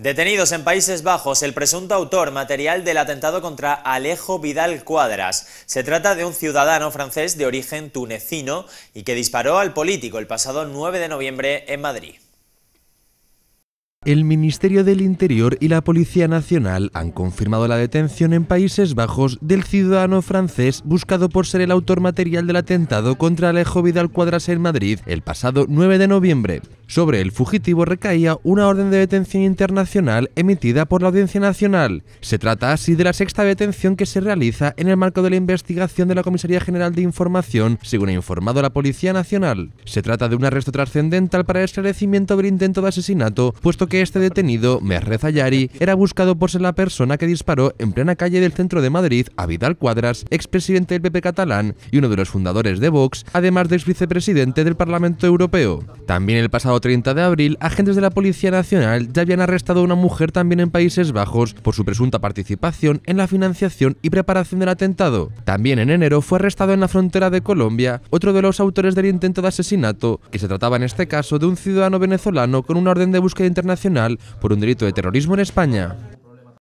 Detenidos en Países Bajos el presunto autor material del atentado contra Alejo Vidal Cuadras. Se trata de un ciudadano francés de origen tunecino y que disparó al político el pasado 9 de noviembre en Madrid. El Ministerio del Interior y la Policía Nacional han confirmado la detención en Países Bajos del ciudadano francés buscado por ser el autor material del atentado contra Alejo Vidal Cuadras en Madrid el pasado 9 de noviembre. Sobre el fugitivo recaía una orden de detención internacional emitida por la Audiencia Nacional. Se trata así de la sexta detención que se realiza en el marco de la investigación de la Comisaría General de Información, según ha informado la Policía Nacional. Se trata de un arresto trascendental para el esclarecimiento del intento de asesinato, puesto que este detenido, Merrez Ayari, era buscado por ser la persona que disparó en plena calle del centro de Madrid a Vidal Cuadras, expresidente del PP catalán y uno de los fundadores de Vox, además de exvicepresidente vicepresidente del Parlamento Europeo. También el pasado 30 de abril, agentes de la Policía Nacional ya habían arrestado a una mujer también en Países Bajos por su presunta participación en la financiación y preparación del atentado. También en enero fue arrestado en la frontera de Colombia otro de los autores del intento de asesinato, que se trataba en este caso de un ciudadano venezolano con una orden de búsqueda internacional por un delito de terrorismo en España.